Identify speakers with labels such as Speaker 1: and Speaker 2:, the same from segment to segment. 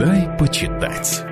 Speaker 1: Дай почитать.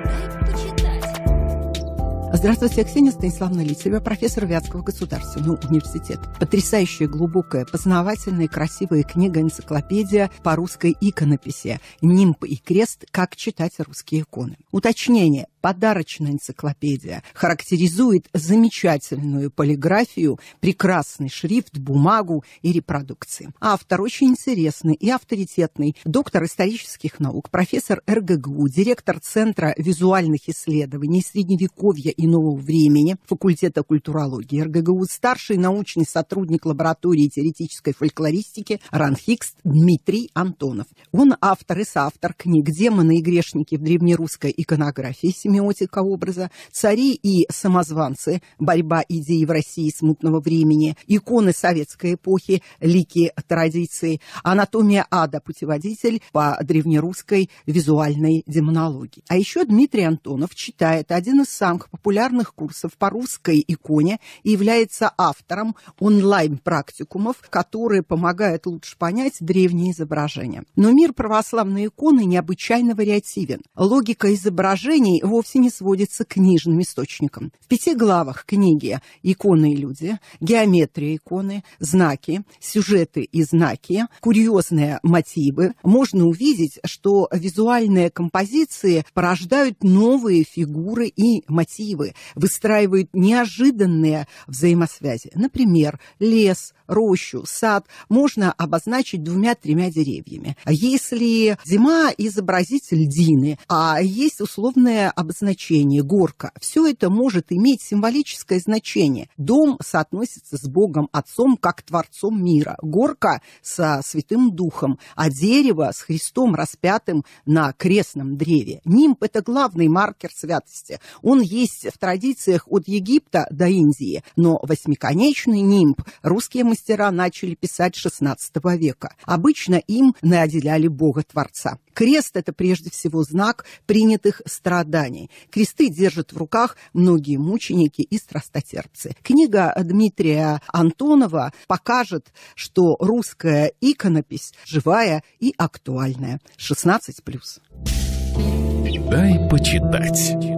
Speaker 1: Здравствуйте, Ксения Станиславовна Литвева, профессор Вятского государственного университета. Потрясающая, глубокая, познавательная, красивая книга-энциклопедия по русской иконописи «Нимб и крест. Как читать русские иконы». Уточнение подарочная энциклопедия, характеризует замечательную полиграфию, прекрасный шрифт, бумагу и репродукции. Автор очень интересный и авторитетный, доктор исторических наук, профессор РГГУ, директор Центра визуальных исследований Средневековья и Нового времени факультета культурологии РГГУ, старший научный сотрудник лаборатории теоретической фольклористики Ранхикст Дмитрий Антонов. Он автор и соавтор книг «Демоны и грешники в древнерусской иконографии семиотика образа, цари и самозванцы, борьба идей в России смутного времени, иконы советской эпохи, лики традиций, анатомия ада, путеводитель по древнерусской визуальной демонологии. А еще Дмитрий Антонов читает один из самых популярных курсов по русской иконе и является автором онлайн-практикумов, которые помогают лучше понять древние изображения. Но мир православной иконы необычайно вариативен. Логика изображений вовсе вовсе не сводится к книжным источникам. В пяти главах книги «Иконы и люди», «Геометрия иконы», «Знаки», «Сюжеты и знаки», «Курьезные мотивы» можно увидеть, что визуальные композиции порождают новые фигуры и мотивы, выстраивают неожиданные взаимосвязи. Например, лес, рощу, сад можно обозначить двумя-тремя деревьями. Если зима изобразить льдины, а есть условное обозначение значение, горка. Все это может иметь символическое значение. Дом соотносится с Богом Отцом как Творцом мира. Горка со Святым Духом, а дерево с Христом распятым на крестном древе. Нимб – это главный маркер святости. Он есть в традициях от Египта до Индии, но восьмиконечный нимб русские мастера начали писать XVI века. Обычно им наделяли Бога-творца. Крест – это прежде всего знак принятых страданий. Кресты держат в руках многие мученики и страстотерпцы. Книга Дмитрия Антонова покажет, что русская иконопись живая и актуальная. 16+. Дай почитать.